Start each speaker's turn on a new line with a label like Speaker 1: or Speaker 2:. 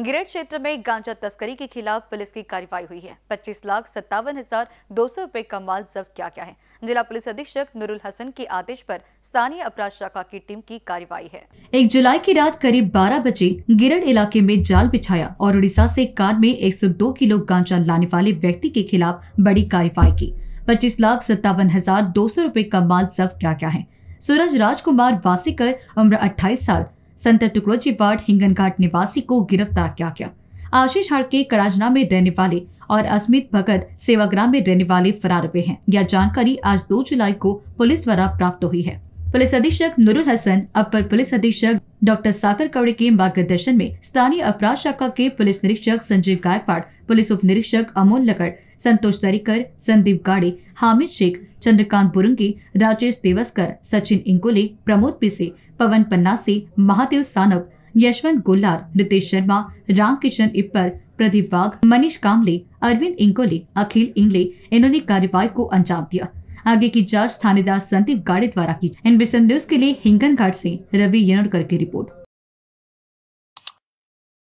Speaker 1: गिरेट क्षेत्र में गांजा तस्करी के खिलाफ पुलिस की कार्रवाई हुई है पच्चीस लाख सत्तावन हजार दो सौ रूपए का माल जब्त किया गया है जिला पुलिस अधीक्षक नुरुल हसन के आदेश पर स्थानीय अपराध शाखा की टीम की कार्रवाई है एक जुलाई की रात करीब 12 बजे गिरड इलाके में जाल बिछाया और उड़ीसा से कार में 102 किलो गांजा लाने वाले व्यक्ति के खिलाफ बड़ी कार्रवाई की पच्चीस लाख सत्तावन हजार दो सौ रूपए का माल जब्त किया गया है सूरज राजकुमार वासीकर उम्र अट्ठाईस साल संत टुकड़ोजी वार्ड हिंगनघाट निवासी को गिरफ्तार किया गया आशीष के कराजना में रहने वाले और अस्मित भगत सेवाग्राम में रहने वाले फरार हुए हैं यह जानकारी आज 2 जुलाई को पुलिस द्वारा प्राप्त हुई है पुलिस अधीक्षक नुरुल हसन अपर पुलिस अधीक्षक डॉक्टर साकर कवड़े के मार्गदर्शन में स्थानीय अपराध शाखा के पुलिस निरीक्षक संजय गायकवाड़ पुलिस उप निरीक्षक अमोल लकड़ संतोष दरिकर संदीप गाड़े हामिद शेख चंद्रकांत बुरुंगी राजेश देवस्कर सचिन इंगोले प्रमोद पिसे पवन पन्नासे महादेव सानव यशवंत गोल्लार रितेश शर्मा रामकिशन इप्पर प्रदीप बाघ मनीष कामले अरविंद इंगोले अखिल इंगले इन्होंने कार्यवाही को अंजाम दिया आगे की जांच थानेदार संदीप गाड़े द्वारा की एनबी न्यूज के लिए हिंगन घाट ऐसी रवि यनोरकर की रिपोर्ट